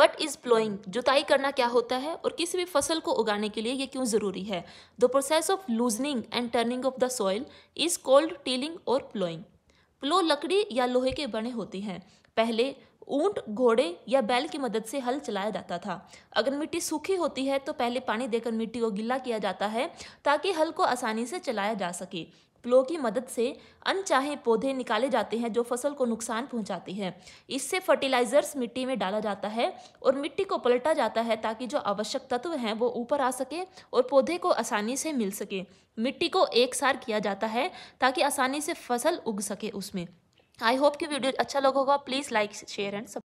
what is ploughing जुताई करना क्या होता है और किसी भी फसल को उगाने के लिए ये क्यों ज़रूरी है the process of loosening and turning of the soil is called tilling और प्लोइंग प्लो लकड़ी या लोहे के बने होती हैं पहले ऊंट घोड़े या बैल की मदद से हल चलाया जाता था अगर मिट्टी सूखी होती है तो पहले पानी देकर मिट्टी को गीला किया जाता है ताकि हल को आसानी से चलाया जा सके प्लो की मदद से अनचाहे पौधे निकाले जाते हैं जो फसल को नुकसान पहुंचाते है इससे फर्टिलाइजर्स मिट्टी में डाला जाता है और मिट्टी को पलटा जाता है ताकि जो आवश्यक तत्व हैं वो ऊपर आ सके और पौधे को आसानी से मिल सके मिट्टी को एक सार किया जाता है ताकि आसानी से फसल उग सके उसमें आई होप कि वीडियो अच्छा लगा होगा प्लीज़ लाइक शेयर एंड सब